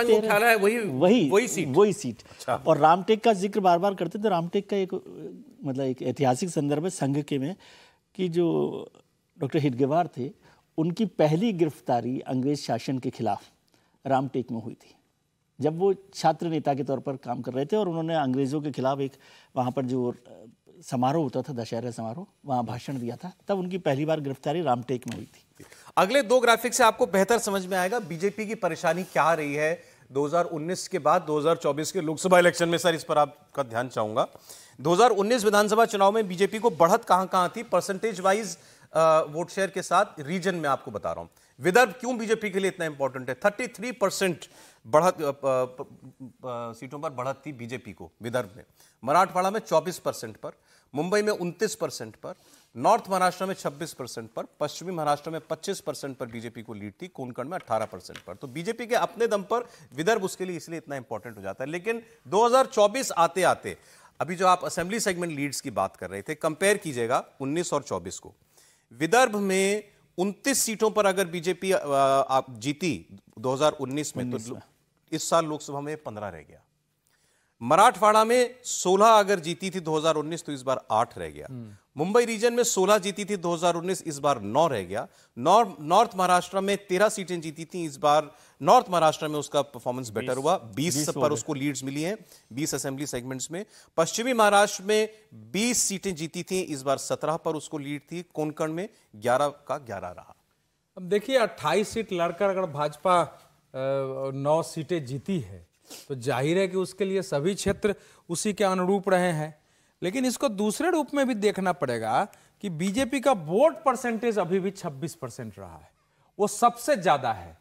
है वही वही वही सीट वही सीट अच्छा। और रामटेक का जिक्र बार बार करते थे तो रामटेक का एक मतलब एक ऐतिहासिक संदर्भ है संघ के में कि जो डॉक्टर हिडगेवार थे उनकी पहली गिरफ्तारी अंग्रेज शासन के खिलाफ रामटेक में हुई थी जब वो छात्र नेता के तौर पर काम कर रहे थे और उन्होंने अंग्रेज़ों के खिलाफ एक वहाँ पर जो समारोह होता था दशहरा समारोह वहाँ भाषण दिया था तब उनकी पहली बार गिरफ्तारी रामटेक में हुई थी अगले दो ग्राफिक से आपको बेहतर समझ में आएगा बीजेपी की परेशानी क्या रही है 2019 के बाद 2024 के लोकसभा इलेक्शन में सर इस पर आपका ध्यान चाहूंगा 2019 विधानसभा चुनाव में बीजेपी को बढ़त कहां कहां थी परसेंटेज वाइज वोट शेयर के साथ रीजन में आपको बता रहा हूं विदर्भ क्यों बीजेपी के लिए इतना इंपॉर्टेंट है 33 परसेंट बढ़त सीटों पर बढ़त थी बीजेपी को विदर्भ में मराठवाड़ा में 24 परसेंट पर मुंबई में 29 परसेंट पर नॉर्थ महाराष्ट्र में 26 परसेंट पर पश्चिमी महाराष्ट्र में 25 परसेंट पर बीजेपी को लीड थी कोंकण में 18 परसेंट पर तो बीजेपी के अपने दम पर विदर्भ उसके लिए इसलिए इतना इंपॉर्टेंट हो जाता है लेकिन 2024 आते आते अभी जो आप असेंबली सेगमेंट लीड्स की बात कर रहे थे कंपेयर कीजिएगा उन्नीस और चौबीस को विदर्भ में उनतीस सीटों पर अगर बीजेपी आप जीती 2019 में तो में। इस साल लोकसभा में पंद्रह रह गया मराठवाड़ा में सोलह अगर जीती थी 2019 तो इस बार आठ रह गया हम्म। मुंबई रीजन में 16 जीती थी 2019 इस बार 9 रह गया नॉर्थ महाराष्ट्र में 13 सीटें जीती थी इस बार नॉर्थ महाराष्ट्र में उसका परफॉर्मेंस बेटर हुआ 20, पर उसको लीड्स मिली हैं 20 असेंबली सेगमेंट्स में पश्चिमी महाराष्ट्र में 20 सीटें जीती थी इस बार 17 पर उसको लीड थी कोंकण में 11 का 11 रहा अब देखिए अट्ठाईस सीट लड़कर अगर भाजपा नौ सीटें जीती है तो जाहिर है कि उसके लिए सभी क्षेत्र उसी के अनुरूप रहे हैं लेकिन इसको दूसरे रूप में भी देखना पड़ेगा कि बीजेपी का वोट परसेंटेज अभी भी 26 परसेंट रहा है वो सबसे ज्यादा है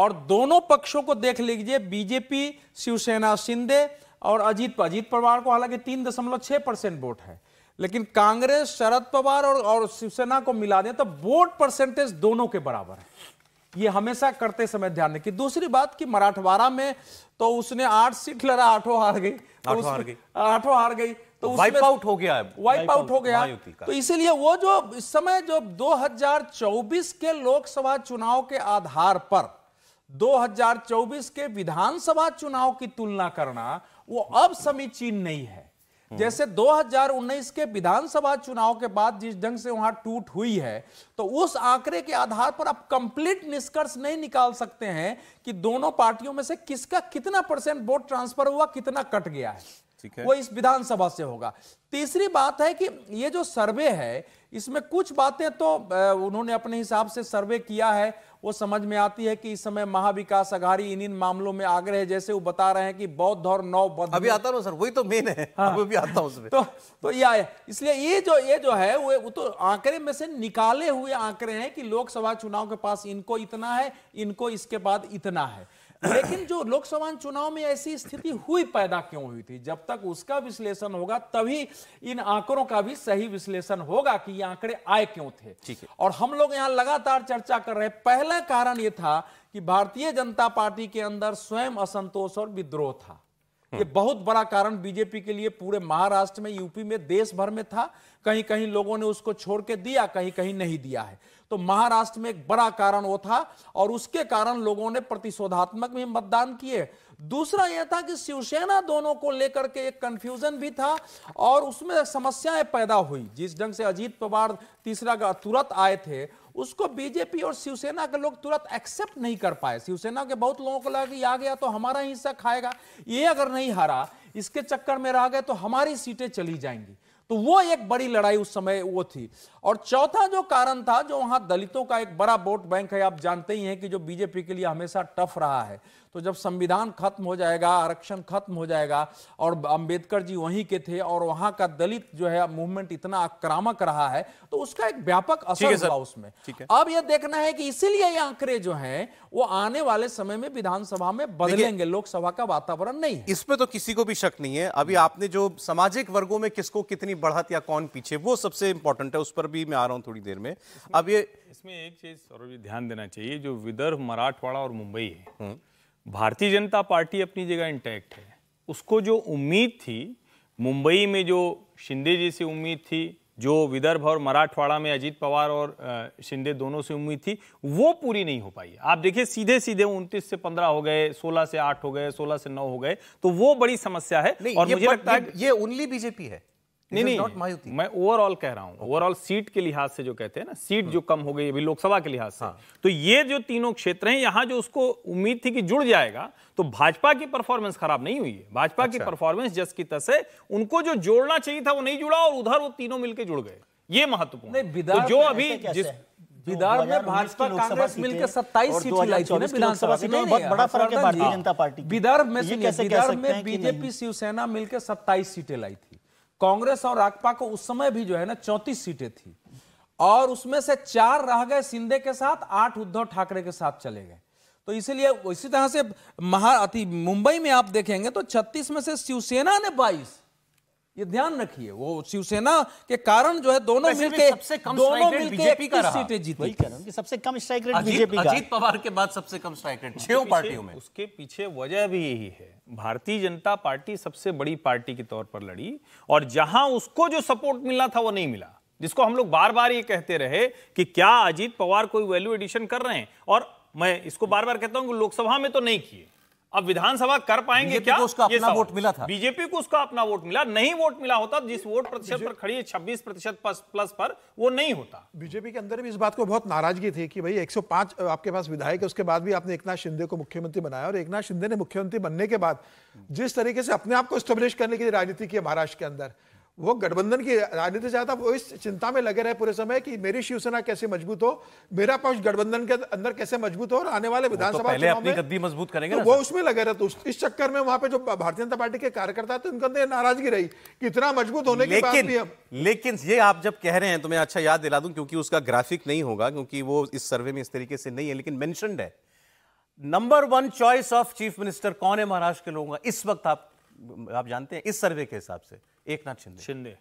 और दोनों पक्षों को देख लीजिए बीजेपी शिवसेना शिंदे और अजीत अजीत पवार को हालांकि तीन दशमलव छह परसेंट वोट है लेकिन कांग्रेस शरद पवार और, और शिवसेना को मिला दें तो वोट परसेंटेज दोनों के बराबर है ये हमेशा करते समय ध्यान रखिए दूसरी बात कि मराठवाड़ा में तो उसने आठ सीट लड़ा आठों हार गई तो आठों हार गई तो वाइप तो आउट हो गया वाइप आउट हो गया तो इसीलिए वो जो इस समय जो 2024 के लोकसभा चुनाव के आधार पर 2024 के विधानसभा चुनाव की तुलना करना वो अब समीचीन नहीं है हम्म। जैसे 2019 के विधानसभा चुनाव के बाद जिस ढंग से वहां टूट हुई है तो उस आंकड़े के आधार पर आप कंप्लीट निष्कर्ष नहीं निकाल सकते हैं कि दोनों पार्टियों में से किसका कितना परसेंट वोट ट्रांसफर हुआ कितना कट गया है वो इस विधानसभा से होगा तीसरी बात है कि ये जो सर्वे है इसमें कुछ बातें तो उन्होंने अपने हिसाब से सर्वे किया है वो समझ में आती है कि इस समय महाविकास अघाड़ी इन इन मामलों में आग्रह है जैसे वो बता रहे हैं कि बौद्ध और नौ बौद्ध अभी आता ना सर वही तो मेन है हाँ। अभी भी आता उसमें तो तो यह इसलिए ये जो ये जो है वो, वो तो आंकड़े में से निकाले हुए आंकड़े हैं कि लोकसभा चुनाव के पास इनको इतना है इनको इसके बाद इतना है लेकिन जो लोकसभा चुनाव में ऐसी स्थिति हुई पैदा क्यों हुई थी जब तक उसका विश्लेषण होगा तभी इन आंकड़ों का भी सही विश्लेषण होगा कि ये आंकड़े आए क्यों थे ठीक है और हम लोग यहाँ लगातार चर्चा कर रहे हैं पहला कारण ये था कि भारतीय जनता पार्टी के अंदर स्वयं असंतोष और विद्रोह था ये बहुत बड़ा कारण बीजेपी के लिए पूरे महाराष्ट्र में यूपी में देश भर में था कहीं कहीं लोगों ने उसको छोड़ के दिया कहीं कहीं नहीं दिया है तो महाराष्ट्र में एक बड़ा कारण वो था और उसके कारण लोगों ने प्रतिशोधात्मक भी मतदान किए दूसरा यह था कि शिवसेना दोनों को लेकर के एक कंफ्यूजन भी था और उसमें समस्याएं पैदा हुई जिस ढंग से अजीत पवार तीसरा तुरंत आए थे उसको बीजेपी और शिवसेना के लोग तुरंत एक्सेप्ट नहीं कर पाए शिवसेना के बहुत लोगों को लगा कि आ गया तो हमारा हिस्सा खाएगा ये अगर नहीं हारा इसके चक्कर में रह गए तो हमारी सीटें चली जाएंगी तो वो एक बड़ी लड़ाई उस समय वो थी और चौथा जो कारण था जो वहां दलितों का एक बड़ा वोट बैंक है आप जानते ही हैं कि जो बीजेपी के लिए हमेशा टफ रहा है तो जब संविधान खत्म हो जाएगा आरक्षण खत्म हो जाएगा और अंबेडकर जी वहीं के थे और वहां का दलित जो है मूवमेंट इतना आक्रामक रहा है तो उसका एक व्यापक असर हुआ उसमें अब यह देखना है कि इसीलिए ये आंकड़े जो है वो आने वाले समय में विधानसभा में बदलेंगे लोकसभा का वातावरण नहीं इसमें तो किसी को भी शक नहीं है अभी आपने जो सामाजिक वर्गो में किसको कितनी बढ़त या कौन पीछे वो सबसे इंपॉर्टेंट है उस पर भी मैं आ रहा हूँ थोड़ी देर में अब ये इसमें एक चीज और भी ध्यान देना चाहिए जो विदर्भ मराठवाड़ा और मुंबई है हम्म। भारतीय जनता पार्टी अपनी जगह इंटैक्ट है उसको जो उम्मीद थी मुंबई में जो शिंदे जी से उम्मीद थी जो विदर्भ और मराठवाड़ा में अजीत पवार और शिंदे दोनों से उम्मीद थी वो पूरी नहीं हो पाई आप देखिए सीधे सीधे 29 से 15 हो गए 16 से 8 हो गए 16 से 9 हो गए तो वो बड़ी समस्या है और मुझे लगता है ये ओनली बीजेपी है नहीं नहीं मैं ओवरऑल कह रहा हूँ ओवरऑल okay. सीट के लिहाज से जो कहते हैं ना सीट hmm. जो कम हो गई अभी लोकसभा के लिहाज से हाँ. तो ये जो तीनों क्षेत्र हैं यहाँ जो उसको उम्मीद थी कि जुड़ जाएगा तो भाजपा की परफॉर्मेंस खराब नहीं हुई है भाजपा अच्छा. की परफॉर्मेंस जस की तस है उनको जो जोड़ना चाहिए था वो नहीं जुड़ा और उधर वो तीनों मिलकर जुड़ गए ये महत्वपूर्ण तो जो अभी जिस बिदार में भाजपा कांग्रेस मिलकर सत्ताईस सीट लाई थी विधानसभा में बहुत बड़ा फर्क है तो भारतीय हाँ, जनता पार्टी बिदार में तो बिदार में बीजेपी शिवसेना मिलकर सत्ताईस सीटें लाई थी कांग्रेस और राकपा को उस समय भी जो है ना चौंतीस सीटें थी और उसमें से चार रह गए सिंधे के साथ आठ उद्धव ठाकरे के साथ चले गए तो इसीलिए इसी तरह से महा अति मुंबई में आप देखेंगे तो 36 में से शिवसेना ने ये ध्यान रखिए वो शिवसेना के कारण जो है दोनों मिलके सबसे कम दोनों मिलके सीटें जीती कि सबसे कम स्ट्राइक रेट बीजेपी का अजीत पवार के बाद सबसे कम स्ट्राइक रेट छह पार्टियों में उसके पीछे वजह भी यही है भारतीय जनता पार्टी सबसे बड़ी पार्टी के तौर पर लड़ी और जहां उसको जो सपोर्ट मिला था वो नहीं मिला जिसको हम लोग बार बार ये कहते रहे कि क्या अजीत पवार कोई वैल्यू एडिशन कर रहे हैं और मैं इसको बार बार कहता हूं कि लोकसभा में तो नहीं किए अब विधानसभा कर पाएंगे क्या को उसका अपना वोट मिला था बीजेपी को उसका अपना वोट मिला नहीं वोट मिला होता जिस वोट प्रतिशत पर खड़ी है छब्बीस प्रतिशत प्लस पर वो नहीं होता बीजेपी के अंदर भी इस बात को बहुत नाराजगी थी कि भाई 105 आपके पास विधायक है उसके बाद भी आपने एकनाथ शिंदे को मुख्यमंत्री बनाया और एकनाथ शिंदे ने मुख्यमंत्री बनने के बाद जिस तरीके से अपने आप को स्टेब्लिश करने के लिए राजनीति की महाराष्ट्र के अंदर वो गठबंधन की राजनीति से आता वो इस चिंता में लगे रहे पूरे समय कि मेरी शिवसेना कैसे मजबूत हो मेरा पक्ष गठबंधन के अंदर कैसे मजबूत हो और आने वाले तो विधानसभा तो अपनी गद्दी मजबूत करेंगे तो वो उसमें लगे रहे तो इस चक्कर में वहां पे जो भारतीय जनता पार्टी के कार्यकर्ता थे उनके अंदर नाराजगी रही कि इतना मजबूत होने के बाद भी हम लेकिन ये आप जब कह रहे हैं तो मैं अच्छा याद दिला दूं क्योंकि उसका ग्राफिक नहीं होगा क्योंकि वो इस सर्वे में इस तरीके से नहीं है लेकिन मैं है number one choice of chief minister कौन है महाराष्ट्र के लोगों का इस वक्त आप आप जानते हैं इस सर्वे के हिसाब से एक नाथ शिंदे शिंदे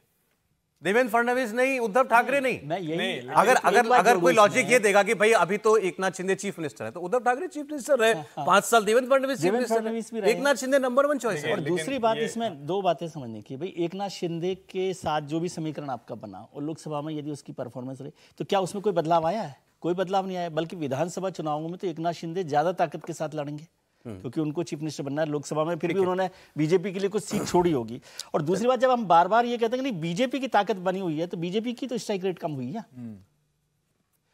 देवेंद्र फडणवीस नहीं उद्धव ठाकरे नहीं मैं यही नहीं। अगर अगर अगर कोई लॉजिक ये देगा कि भाई अभी तो एक नाथ शिंदे चीफ मिनिस्टर है तो उद्धव ठाकरे चीफ मिनिस्टर है पांच साल Devendra Fadnavis chief minister Eknath Shinde number one choice है और दूसरी बात इसमें दो बातें समझने की भाई एक नाथ शिंदे के साथ जो भी समीकरण आपका बना और लोकसभा में यदि उसकी परफॉर्मेंस रही तो क्या उसमें कोई बदलाव आया है कोई बदलाव नहीं आया बल्कि विधानसभा चुनावों में तो एक नाथ शिंदे ज्यादा ताकत के साथ लड़ेंगे हम्म। क्योंकि उनको चीफ मिनिस्टर बनना है लोकसभा में फिर भी उन्होंने बीजेपी के लिए कुछ सीट छोड़ी होगी और दूसरी बात जब हम बार बार ये कहते हैं कि बीजेपी की ताकत बनी हुई है तो बीजेपी की तो स्ट्राइक रेट कम हुई है हम्म।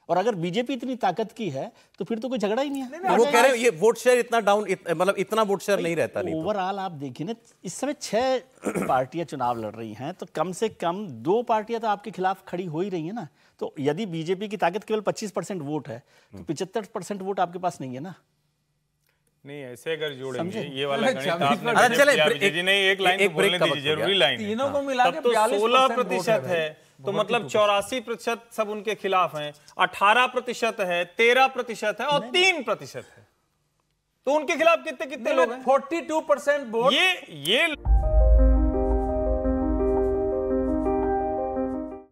और अगर बीजेपी इतनी ताकत की है तो फिर तो कोई झगड़ा ही नहीं है नहीं, नहीं, वो कह रहे हैं ये वोट शेयर इतना डाउन इत, मतलब इतना वोट शेयर नहीं रहता नहीं तो। ओवरऑल तो। आप देखिए ना इस समय छह पार्टियां चुनाव लड़ रही हैं तो कम से कम दो पार्टियां तो आपके खिलाफ खड़ी हो ही रही है ना तो यदि बीजेपी की ताकत केवल पच्चीस वोट है तो हम्म। पिछहत्तर वोट आपके पास नहीं है ना नहीं ऐसे अगर जोड़ेंगे ये वाला गणित नहीं एक लाइन बोलने दीजिए जरूरी लाइन तीनों को हाँ। मिला तब तो सोलह प्रतिशत है तो मतलब चौरासी प्रतिशत सब उनके खिलाफ हैं अठारह प्रतिशत है तेरह प्रतिशत है और तीन प्रतिशत है तो उनके खिलाफ कितने कितने लोग फोर्टी टू परसेंट ये ये